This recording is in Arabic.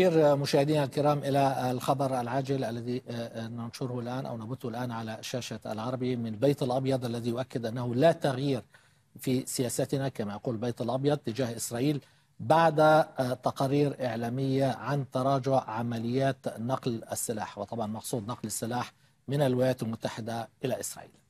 نشير مشاهدينا الكرام إلى الخبر العاجل الذي آه، آه، ننشره الآن أو نبثه الآن على شاشة العربي من البيت الأبيض الذي يؤكد أنه لا تغيير في سياستنا كما يقول البيت الأبيض تجاه إسرائيل بعد آه، تقارير إعلامية عن تراجع عمليات نقل السلاح وطبعا مقصود نقل السلاح من الولايات المتحدة إلى إسرائيل